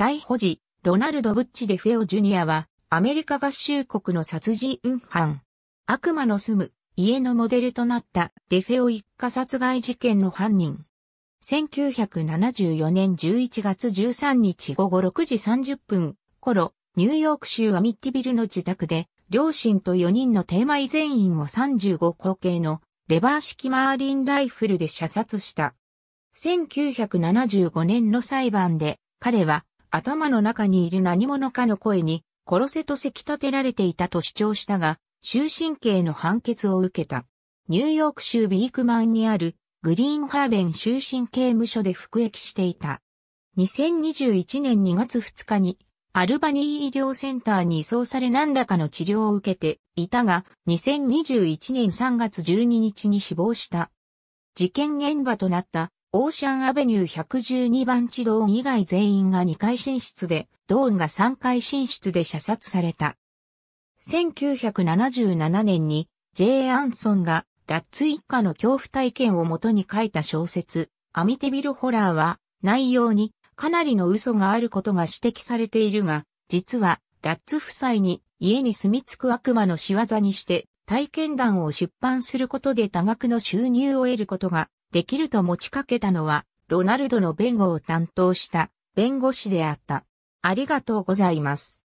逮捕時、ロナルド・ブッチ・デ・フェオ・ジュニアは、アメリカ合衆国の殺人犯。悪魔の住む家のモデルとなったデフェオ一家殺害事件の犯人。1974年11月13日午後6時30分頃、ニューヨーク州アミッティビルの自宅で、両親と4人のテーマイ全員を35口径のレバー式マーリンライフルで射殺した。1975年の裁判で、彼は頭の中にいる何者かの声に、殺せとせき立てられていたと主張したが、終身刑の判決を受けた。ニューヨーク州ビークマンにあるグリーンハーベン終身刑務所で服役していた。2021年2月2日にアルバニー医療センターに移送され何らかの治療を受けていたが、2021年3月12日に死亡した。事件現場となったオーシャンアベニュー112番地ドーン以外全員が2回進出で、ドーンが3回進出で射殺された。1977年に J. アンソンがラッツ一家の恐怖体験をもとに書いた小説、アミテビルホラーは内容にかなりの嘘があることが指摘されているが、実はラッツ夫妻に家に住み着く悪魔の仕業にして体験談を出版することで多額の収入を得ることができると持ちかけたのは、ロナルドの弁護を担当した弁護士であった。ありがとうございます。